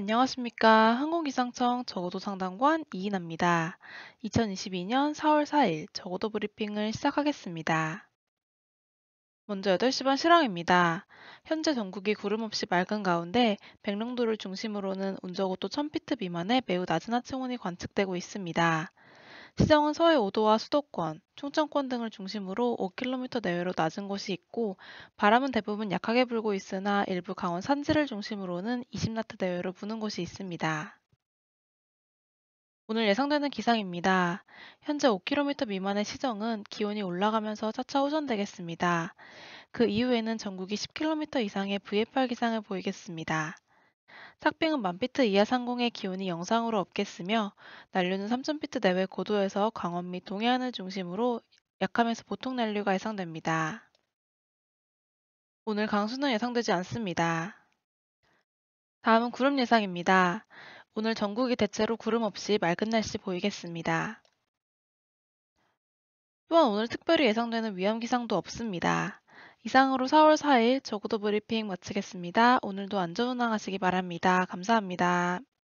안녕하십니까. 항공기상청 적어도 상담관 이인아입니다. 2022년 4월 4일 적어도 브리핑을 시작하겠습니다. 먼저 8시 반 실황입니다. 현재 전국이 구름 없이 맑은 가운데 백령도를 중심으로는 운적온도 1000피트 미만의 매우 낮은 하층온이 관측되고 있습니다. 시장은 서해 5도와 수도권, 충청권 등을 중심으로 5km 내외로 낮은 곳이 있고 바람은 대부분 약하게 불고 있으나 일부 강원 산지를 중심으로는 20나트 내외로 부는 곳이 있습니다. 오늘 예상되는 기상입니다. 현재 5km 미만의 시정은 기온이 올라가면서 차차 호전되겠습니다. 그 이후에는 전국이 10km 이상의 VFR 기상을 보이겠습니다. 삭빙은 만피트 이하 상공의 기온이 영상으로 없겠으며 난류는 3000피트 내외 고도에서 광원및 동해안을 중심으로 약하면서 보통 난류가 예상됩니다. 오늘 강수는 예상되지 않습니다. 다음은 구름 예상입니다. 오늘 전국이 대체로 구름 없이 맑은 날씨 보이겠습니다. 또한 오늘 특별히 예상되는 위험 기상도 없습니다. 이상으로 4월 4일 저고도 브리핑 마치겠습니다. 오늘도 안전운항하시기 바랍니다. 감사합니다.